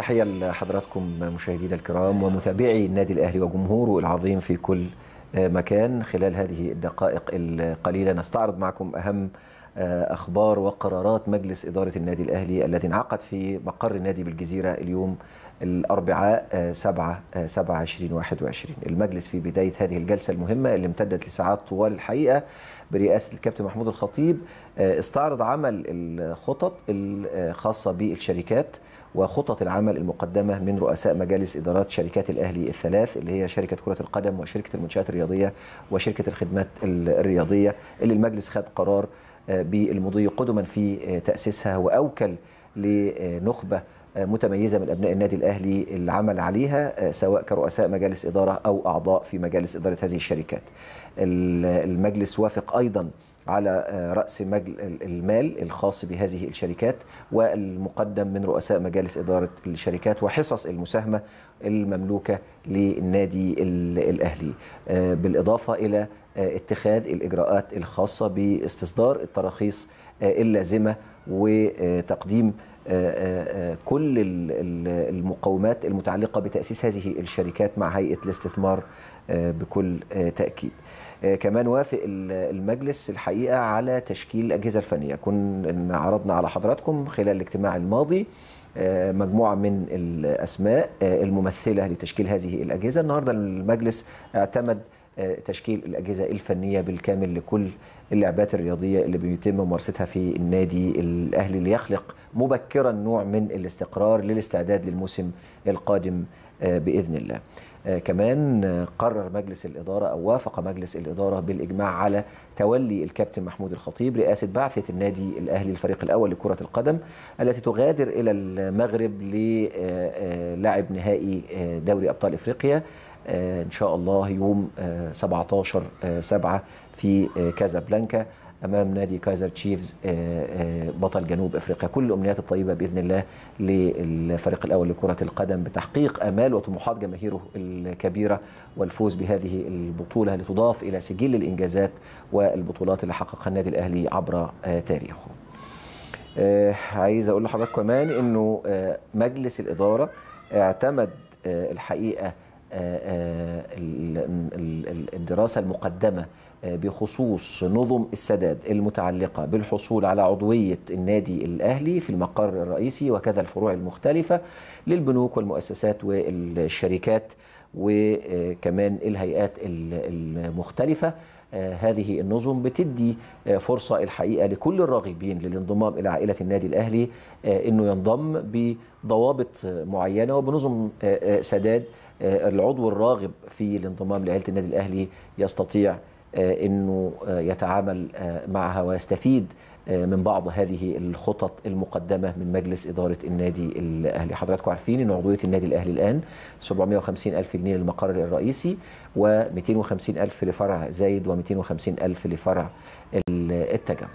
تحية لحضراتكم مشاهدينا الكرام ومتابعي النادي الأهلي وجمهوره العظيم في كل مكان خلال هذه الدقائق القليلة نستعرض معكم أهم آه، أخبار وقرارات مجلس إدارة النادي الأهلي الذي انعقد في مقر النادي بالجزيرة اليوم الأربعاء 7 7 2021 المجلس في بداية هذه الجلسة المهمة اللي امتدت لساعات طوال الحقيقة برئاسة الكابتن محمود الخطيب آه، استعرض عمل الخطط الخاصة آه، بالشركات وخطط العمل المقدمة من رؤساء مجالس إدارات شركات الأهلي الثلاث اللي هي شركة كرة القدم وشركة المنشآت الرياضية وشركة الخدمات الرياضية اللي المجلس خد قرار بالمضي قدما في تأسيسها وأوكل لنخبة متميزة من أبناء النادي الأهلي العمل عليها سواء كرؤساء مجالس إدارة أو أعضاء في مجالس إدارة هذه الشركات المجلس وافق أيضا على آه، رأس المال الخاص بهذه الشركات والمقدم من رؤساء مجالس إدارة الشركات وحصص المساهمة المملوكة للنادي الأهلي آه، بالإضافة إلى آه، اتخاذ الإجراءات الخاصة باستصدار التراخيص آه، اللازمة وتقديم آه، كل المقومات المتعلقة بتأسيس هذه الشركات مع هيئة الاستثمار بكل تأكيد كمان وافق المجلس الحقيقة على تشكيل الأجهزة الفنية كنا عرضنا على حضراتكم خلال الاجتماع الماضي مجموعة من الأسماء الممثلة لتشكيل هذه الأجهزة النهاردة المجلس اعتمد آه، تشكيل الأجهزة الفنية بالكامل لكل اللعبات الرياضية اللي بيتم ممارستها في النادي الأهلي ليخلق مبكرا نوع من الاستقرار للاستعداد للموسم القادم آه، بإذن الله آه، كمان قرر مجلس الإدارة أو وافق مجلس الإدارة بالإجماع على تولي الكابتن محمود الخطيب رئاسة بعثة النادي الأهلي الفريق الأول لكرة القدم التي تغادر إلى المغرب للعب نهائي دوري أبطال إفريقيا آه، ان شاء الله يوم 17 آه، 7 آه، في كازابلانكا امام نادي كايزر تشيفز بطل جنوب افريقيا كل الامنيات الطيبه باذن الله للفريق الاول لكره القدم بتحقيق امال وطموحات جماهيره الكبيره والفوز بهذه البطوله لتضاف الى سجل الانجازات والبطولات اللي حققها النادي الاهلي عبر تاريخه عايز اقول لحضرتك كمان انه مجلس الاداره اعتمد الحقيقه آه، آه، الدراسة المقدمة آه، بخصوص نظم السداد المتعلقة بالحصول على عضوية النادي الأهلي في المقر الرئيسي وكذا الفروع المختلفة للبنوك والمؤسسات والشركات وكمان الهيئات المختلفة هذه النظم بتدي فرصة الحقيقة لكل الراغبين للانضمام إلى عائلة النادي الأهلي أنه ينضم بضوابط معينة وبنظم سداد آه، العضو الراغب في الانضمام لعيله النادي الاهلي يستطيع آه، انه آه، يتعامل معها ويستفيد من بعض هذه الخطط المقدمه من مجلس اداره النادي الاهلي حضراتكم عارفين ان عضويه النادي الاهلي الان 750 الف جنيه للمقر الرئيسي و 250 الف لفرع زايد و 250 الف لفرع التجمع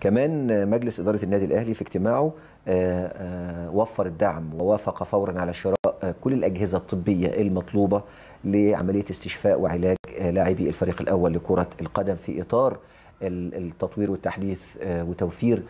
كمان مجلس إدارة النادي الأهلي في اجتماعه آه، آه، وفر الدعم ووافق فورا على شراء آه، كل الأجهزة الطبية المطلوبة لعملية استشفاء وعلاج لاعبي الفريق الأول لكرة القدم في إطار التطوير والتحديث وتوفير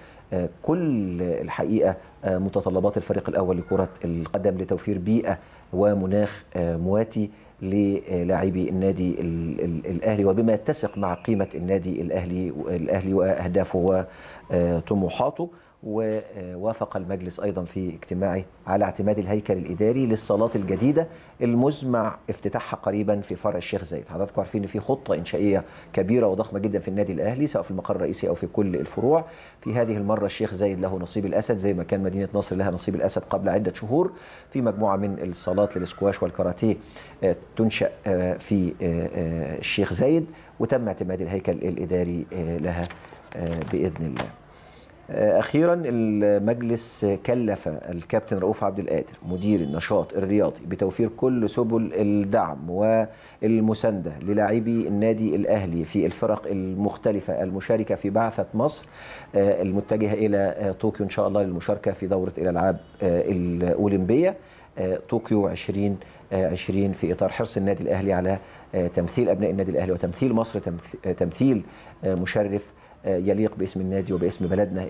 كل الحقيقة متطلبات الفريق الأول لكرة القدم لتوفير بيئة ومناخ مواتي للاعبي النادي الاهلي وبما يتسق مع قيمه النادي الاهلي الاهلي واهدافه وطموحاته ووافق المجلس أيضا في اجتماعه على اعتماد الهيكل الإداري للصالات الجديدة المزمع افتتاحها قريبا في فرع الشيخ زايد حضراتكم عارفين ان في خطة إنشائية كبيرة وضخمة جدا في النادي الأهلي سواء في المقر الرئيسي أو في كل الفروع في هذه المرة الشيخ زايد له نصيب الأسد زي ما كان مدينة نصر لها نصيب الأسد قبل عدة شهور في مجموعة من الصالات للسكواش والكاراتيه آه، تنشأ آه، في آه، الشيخ زايد وتم اعتماد الهيكل الإداري لها بإذن الله آه، اخيرا المجلس كلف الكابتن رؤوف عبد القادر مدير النشاط الرياضي بتوفير كل سبل الدعم والمسانده للاعبي النادي الاهلي في الفرق المختلفه المشاركه في بعثه مصر آه، المتجهه الى آه، طوكيو ان شاء الله للمشاركه في دوره الالعاب الاولمبيه طوكيو 20 20 في اطار حرص النادي الاهلي على تمثيل ابناء النادي الاهلي وتمثيل مصر تمثيل مشرف آه، يليق باسم النادي وباسم بلدنا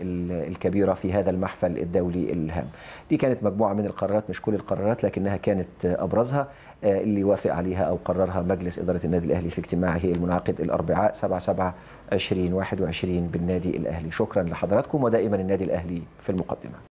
الكبيرة في هذا المحفل الدولي الهام دي كانت مجموعة من القرارات مش كل القرارات لكنها كانت أبرزها آه، اللي وافق عليها أو قررها مجلس إدارة النادي الأهلي في اجتماعه المنعقد الأربعاء 7 7 2021 بالنادي الأهلي شكرا لحضراتكم ودائما النادي الأهلي في المقدمة